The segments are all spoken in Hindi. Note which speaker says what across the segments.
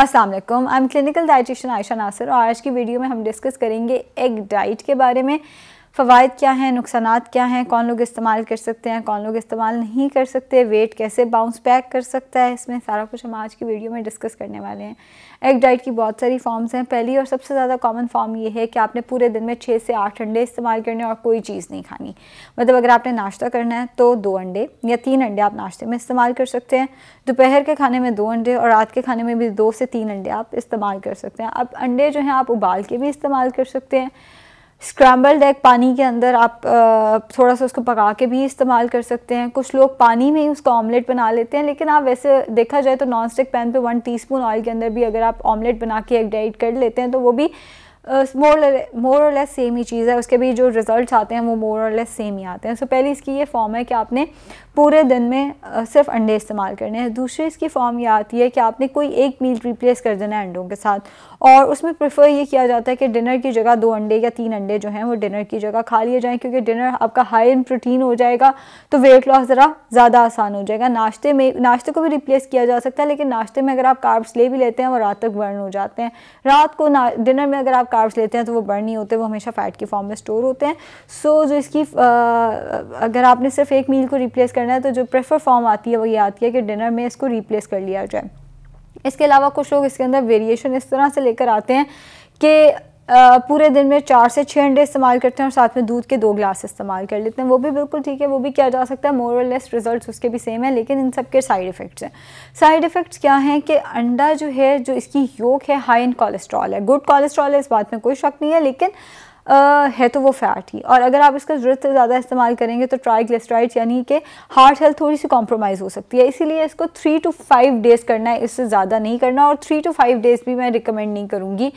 Speaker 1: Aslam I am clinical dietitian Ayesha Nasir और आज की वीडियो में हम डिस्कस करेंगे एग डाइट के बारे में फ़वाद क्या हैं नुकसान क्या हैं कौन लोग इस्तेमाल कर सकते हैं कौन लोग इस्तेमाल नहीं कर सकते वेट कैसे बाउंस बैक कर सकता है इसमें सारा कुछ हम आज की वीडियो में डिस्कस करने वाले हैं एग डाइट की बहुत सारी फॉर्म्स हैं पहली और सबसे ज़्यादा कॉमन फॉर्म ये है कि आपने पूरे दिन में छः से आठ अंडे इस्तेमाल करने और कोई चीज़ नहीं खानी मतलब अगर आपने नाश्ता करना है तो दो अंडे या तीन अंडे आप नाश्ते में इस्तेमाल कर सकते हैं दोपहर के खाने में दो अंडे और रात के खाने में भी दो से तीन अंडे आप इस्तेमाल कर सकते हैं अब अंडे जो हैं आप उबाल के भी इस्तेमाल कर सकते हैं स्क्रैम्बल्ड एग पानी के अंदर आप आ, थोड़ा सा उसको पका के भी इस्तेमाल कर सकते हैं कुछ लोग पानी में ही उसका ऑमलेट बना लेते हैं लेकिन आप वैसे देखा जाए तो नॉन स्टिक पैन पे वन टीस्पून ऑयल के अंदर भी अगर आप ऑमलेट बना के एग डाइट कर लेते हैं तो वो भी मोर मोर और लेस सेम ही चीज़ है उसके भी जो रिज़ल्ट आते हैं वो मोर और लेस सेम ही आते हैं सो so, पहली इसकी ये फॉर्म है कि आपने पूरे दिन में uh, सिर्फ अंडे इस्तेमाल करने हैं दूसरी इसकी फॉर्म ये आती है कि आपने कोई एक मील रिप्लेस कर देना है अंडों के साथ और उसमें प्रेफर ये किया जाता है कि डिनर की जगह दो अंडे या तीन अंडे जो हैं वो डिनर की जगह खा लिए जाएँ क्योंकि डिनर आपका हाई इन प्रोटीन हो जाएगा तो वेट लॉस ज़रा ज़्यादा आसान हो जाएगा नाश्ते में नाश्ते को भी रिप्लेस किया जा सकता है लेकिन नाश्ते में अगर आप कार्ब्स ले भी लेते हैं वो रात तक बर्न हो जाते हैं रात को डिनर में अगर आप कार्ब्स लेते हैं तो वो बर्न नहीं होते वो हमेशा फ़ैट के फॉर्म में स्टोर होते हैं सो so, जो इसकी आ, अगर आपने सिर्फ एक मील को रिप्लेस करना है तो जो प्रेफर फॉर्म आती है वो ये आती है कि डिनर में इसको रिप्लेस कर लिया जाए इसके अलावा कुछ लोग इसके अंदर वेरिएशन इस तरह से लेकर आते हैं कि पूरे दिन में चार से छः अंडे इस्तेमाल करते हैं और साथ में दूध के दो ग्लास इस्तेमाल कर लेते हैं वो भी बिल्कुल ठीक है वो भी किया जा सकता है मोर लेस रिजल्ट उसके भी सेम है लेकिन इन सब के साइड इफ़ेक्ट्स हैं साइड इफ़ेक्ट्स क्या हैं कि अंडा जो है जो इसकी योग है हाई इन कोलेस्ट्रॉल है गुड कोलेस्ट्रॉल है इस बात में कोई शक नहीं है लेकिन आ, है तो वो फ़ैट ही और अगर आप इसका ज़रूरत से ज़्यादा इस्तेमाल करेंगे तो ट्राईग्लिसराइड यानी कि हार्ट हेल्थ थोड़ी सी कॉम्प्रोमाइज़ हो सकती है इसीलिए इसको थ्री टू फाइव डेज़ करना है इससे ज़्यादा नहीं करना और थ्री टू फाइव डेज़ भी मैं रिकमेंड नहीं करूँगी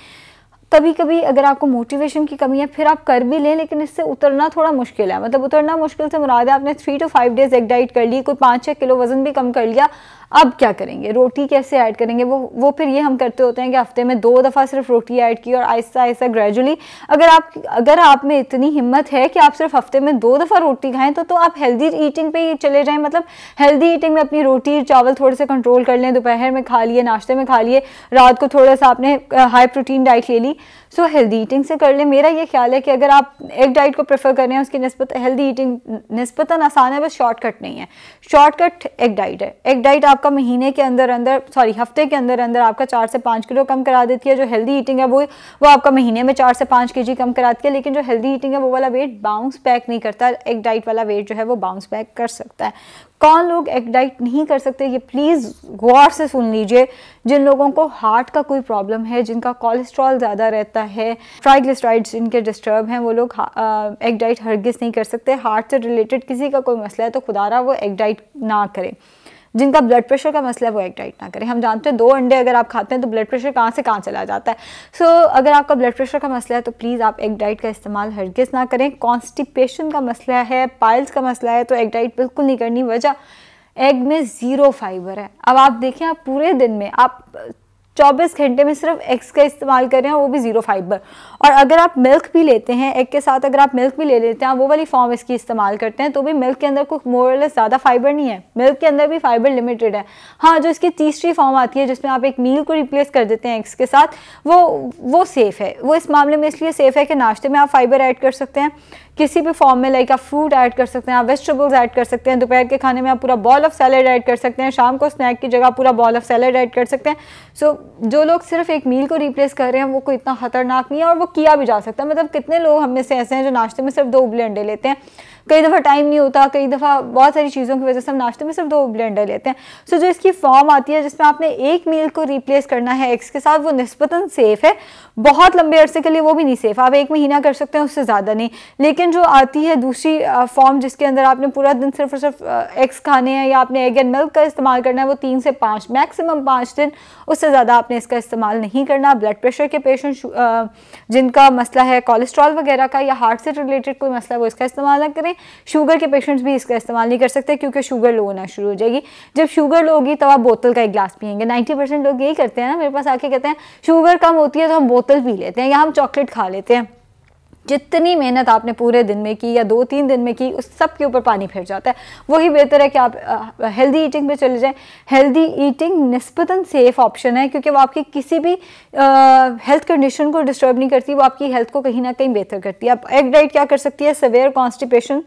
Speaker 1: कभी कभी अगर आपको मोटिवेशन की कमी है फिर आप कर भी लें लेकिन इससे उतरना थोड़ा मुश्किल है मतलब उतरना मुश्किल से मुराद है आपने थ्री टू फाइव डेज एक डाइट कर ली कोई पाँच छः किलो वजन भी कम कर लिया अब क्या करेंगे रोटी कैसे ऐड करेंगे वो वो फिर ये हम करते होते हैं कि हफ्ते में दो दफ़ा सिर्फ रोटी ऐड की और आहिस्ता आहिस्ता ग्रेजुअली अगर आप अगर आप में इतनी हिम्मत है कि आप सिर्फ हफ्ते में दो दफ़ा रोटी खाएं तो तो आप हेल्दी ईटिंग पे ही चले जाएं मतलब हेल्दी ईटिंग में अपनी रोटी चावल थोड़े से कंट्रोल कर लें दोपहर में खा लिए नाश्ते में खा लिए रात को थोड़ा सा आपने हाई प्रोटीन डाइट ले ली सो हेल्दी ईटिंग से कर लें मेरा ये ख्याल है कि अगर आप एक डाइट को प्रेफर कर रहे हैं उसकी नस्बत हेल्दी ईटिंग नस्बता आसान है बस शॉर्टकट नहीं है शॉर्टकट एक डाइट है एक डाइट आपका महीने के अंदर अंदर सॉरी हफ्ते के अंदर अंदर आपका चार से पाँच किलो कम करा देती है जो हेल्दी ईटिंग है वो वो आपका महीने में चार से पाँच के कम कराती है लेकिन जो हेल्दी ईटिंग है वो वाला वेट बाउंस बैक नहीं करता एक डाइट वाला वेट जो है वो बाउंस बैक कर सकता है कौन लोग एक डाइट नहीं कर सकते ये प्लीज़ गौर से सुन लीजिए जिन लोगों को हार्ट का कोई प्रॉब्लम है जिनका कोलेस्ट्रॉल ज़्यादा रहता होता है ट्राइग्लिसराइड्स इनके डिस्टर्ब हैं वो लोग एग डाइट हरगिज़ नहीं कर सकते हार्ट से रिलेटेड किसी का कोई मसला है तो खुदा रहा वो एग डाइट ना करें जिनका ब्लड प्रेशर का मसला है वो एग डाइट ना करें हम जानते हैं दो अंडे अगर आप खाते हैं तो ब्लड प्रेशर कहाँ से कहाँ चला जाता है सो so, अगर आपका ब्लड प्रेशर का मसला है तो प्लीज़ आप एग डाइट का इस्तेमाल हरगिज़ ना करें कॉन्स्टिपेशन का मसला है पाइल्स का मसला है तो एग डाइट बिल्कुल नहीं करनी वजह एग में ज़ीरो फाइबर है अब आप देखें आप पूरे दिन में आप 24 घंटे में सिर्फ एग्स का इस्तेमाल कर रहे हैं वो भी ज़ीरो फाइबर और अगर आप मिल्क भी लेते हैं एग के साथ अगर आप मिल्क भी ले लेते हैं वो वाली फॉर्म इसकी इस्तेमाल करते हैं तो भी मिल्क के अंदर कुछ मोरलेस ज़्यादा फाइबर नहीं है मिल्क के अंदर भी फाइबर लिमिटेड है हाँ जो इसकी तीसरी फॉर्म आती है जिसमें आप एक मील को रिप्लेस कर देते हैं एग्स के साथ वो वो सेफ़ है वो इस मामले में इसलिए सेफ़ है कि नाश्ते में आप फाइबर ऐड कर सकते हैं किसी भी फॉर्म में लाइक आप फ्रूट ऐड कर सकते हैं आप वेजिटेबल्स ऐड कर सकते हैं दोपहर के खाने में आप पूरा बॉल ऑफ सैलड ऐड कर सकते हैं शाम को स्नैक की जगह पूरा बॉल ऑफ सैलड ऐड कर सकते हैं सो so, जो लोग सिर्फ एक मील को रिप्लेस कर रहे हैं वो कोई इतना खतरनाक नहीं है और वो किया भी जा सकता है मतलब कितने लोग हमें से ऐसे हैं जो नाश्ते में सिर्फ दो उबले अंडे लेते हैं कई दफ़ा टाइम नहीं होता कई दफ़ा बहुत सारी चीज़ों की वजह से हम नाश्ते में सिर्फ दो ब्लेंडर लेते हैं सो जो इसकी फॉर्म आती है जिसमें आपने एक मील को रिप्लेस करना है एक्स के साथ वो नस्बता सेफ़ है बहुत लंबे अरसे के लिए वो भी नहीं सेफ़ आप एक महीना कर सकते हैं उससे ज़्यादा नहीं लेकिन जो आती है दूसरी फॉर्म जिसके अंदर आपने पूरा दिन सिर्फ और सिर्फ एग्स खाने हैं या आपने एग एंड मिल्क का इस्तेमाल करना है वो तीन से पाँच मैक्सिमम पाँच दिन उससे ज़्यादा आपने इसका इस्तेमाल नहीं करना ब्लड प्रेशर के पेशेंट जिनका मसला है कोलेस्ट्रॉल वगैरह का या हार्ट से रिलेटेड कोई मसला है वो इसका इस्तेमाल ना करें शुगर के पेशेंट्स भी इसका इस्तेमाल नहीं कर सकते क्योंकि शुगर लो होना शुरू हो जाएगी जब शुगर लो होगी तो आप बोतल का एक ग्लास पियेंगे नाइन्टी परसेंट लोग यही करते हैं ना मेरे पास आके कहते हैं शुगर कम होती है तो हम बोतल पी लेते हैं या हम चॉकलेट खा लेते हैं जितनी मेहनत आपने पूरे दिन में की या दो तीन दिन में की उस सब के ऊपर पानी फिर जाता है वही बेहतर है कि आप हेल्दी ईटिंग पे चले जाएं हेल्दी ईटिंग निस्पतन सेफ़ ऑप्शन है क्योंकि वो आपकी किसी भी हेल्थ कंडीशन को डिस्टर्ब नहीं करती वो आपकी हेल्थ को कहीं ना कहीं बेहतर करती है आप एग डाइट क्या कर सकती है सवेयर कॉन्स्टिपेशन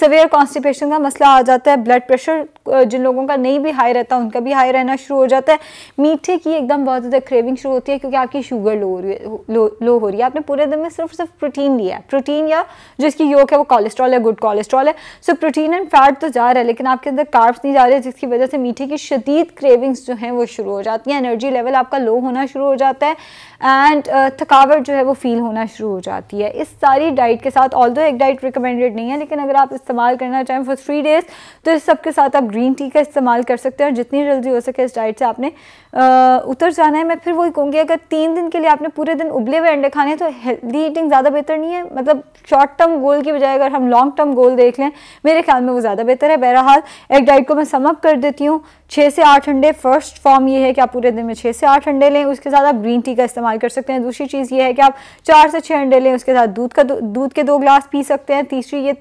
Speaker 1: सवेयर कॉन्स्टिपेशन का मसला आ जाता है ब्लड प्रेशर जिन लोगों का नहीं भी हाई रहता उनका भी हाई रहना शुरू हो जाता है मीठे की एकदम बहुत ज़्यादा क्रेविंग शुरू होती है क्योंकि आपकी शुगर लो हो रही है लो, लो हो रही है आपने पूरे दिन में सिर्फ सिर्फ प्रोटीन लिया है प्रोटीन या जो इसकी योग है वो कोलेस्ट्रॉल है गुड कोलेस्ट्रॉल है सो प्रोटीन एंड फैट तो जा रहा है लेकिन आपके अंदर कार्ब्स नहीं जा रहे जिसकी वजह से मीठे की शदीद क्रेविंग्स जो हैं वो शुरू हो जाती हैं एनर्जी लेवल आपका लो होना शुरू हो जाता है एंड uh, थकावट जो है वो फील होना शुरू हो जाती है इस सारी डाइट के साथ ऑल एक डाइट रिकमेंडेड नहीं है लेकिन अगर आप इस्तेमाल करना चाहें फॉर थ्री डेज़ तो इस सबके साथ आप ग्रीन टी का इस्तेमाल कर सकते हैं और जितनी जल्दी हो सके इस डाइट से आपने आ, uh, उतर जाना है मैं फिर वही कहूँगी अगर तीन दिन के लिए आपने पूरे दिन उबले हुए अंडे खाने तो हेल्दी ईटिंग ज़्यादा बेहतर नहीं नहीं है मतलब शॉर्ट टर्म गोल की बजाय अगर हम लॉन्ग टर्म गोल देख लें मेरे ख्याल में वो ज़्यादा बेहतर है बहरहाल एक डाइट को मैं समअप कर देती हूँ छः से आठ अंडे फर्स्ट फॉर्म ये है कि आप पूरे दिन में छः से आठ अंडे लें उसके साथ आप ग्रीन टी का इस्तेमाल कर सकते हैं दूसरी चीज़ ये है कि आप चार से छः अंडे लें उसके साथ दूध का दूध के दो ग्लास पी सकते हैं तीसरी ये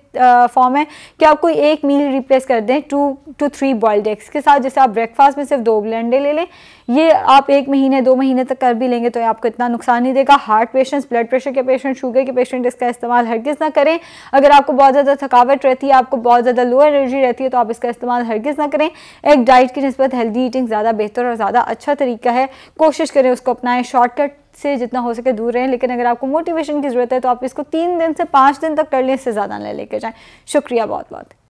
Speaker 1: फॉर्म है कि आप कोई एक मील रिप्लेस कर दें two two three boiled eggs के साथ जैसे आप ब्रेकफास्ट में सिर्फ दो अंडे ले लें ये आप एक महीने दो महीने तक कर भी लेंगे तो आपको इतना नुकसान नहीं देगा हार्ट पेशेंट्स ब्लड प्रेशर के पेशेंट शुगर के पेशेंट पेशेंट इसका इस्तेमाल हरगिज़ ना करें अगर आपको बहुत ज़्यादा थकावट रहती है आपको बहुत ज़्यादा लो एनर्जी रहती है तो आप इसका इस्तेमाल हरगिज़ ना करें एक डाइट की नस्बत हेल्दी ईटिंग ज़्यादा बेहतर और ज़्यादा अच्छा तरीका है कोशिश करें उसको अपनाएं शॉर्टकट से जितना हो सके दूर रहें लेकिन अगर आपको मोटिवेशन की ज़रूरत है तो आप इसको तीन दिन से पाँच दिन तक कर लें इससे ज़्यादा ना लेके जाएँ शुक्रिया बहुत बहुत